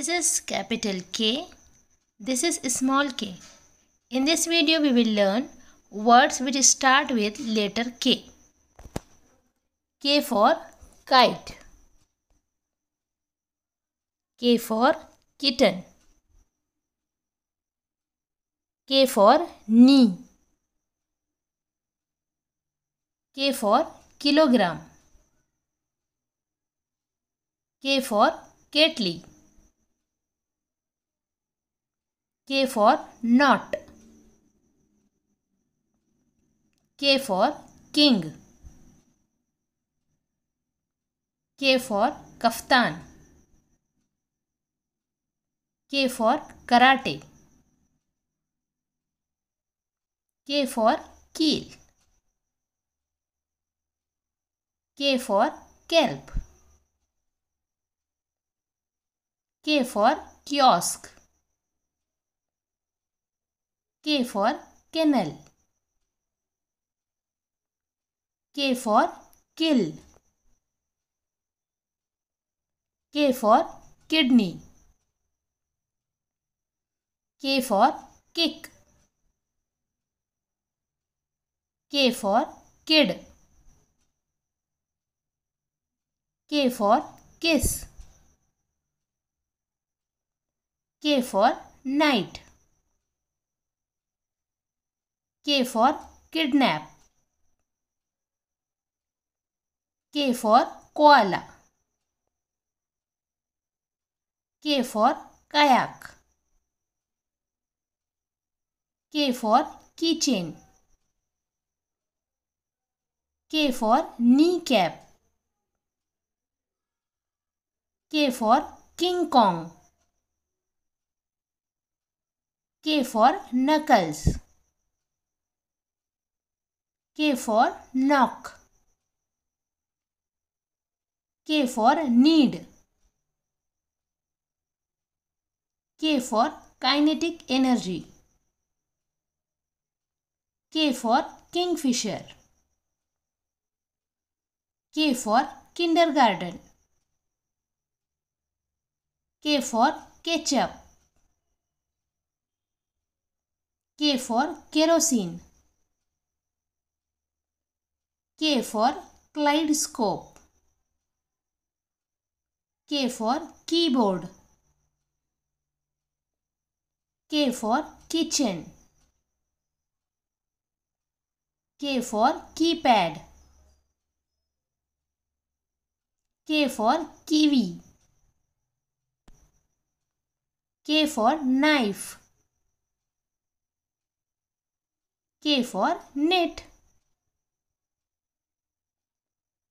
This is capital K. This is small k. In this video we will learn words which start with letter K. K for kite. K for kitten. K for knee. K for kilogram. K for Kettle K for not. K for king. K for kaftan. K for karate. K for keel. K for kelp. K for kiosk. K for kennel. K for kill. K for kidney. K for kick. K for kid. K for kiss. K for night. K for kidnap. K for koala. K for kayak. K for keychain. K for kneecap. K for King Kong. K for Knuckles. K for knock. K for need. K for kinetic energy. K for kingfisher. K for kindergarten. K for ketchup. K for kerosene. K for kaleidoscope. K for keyboard. K for kitchen. K for keypad. K for kiwi. K for knife. K for net.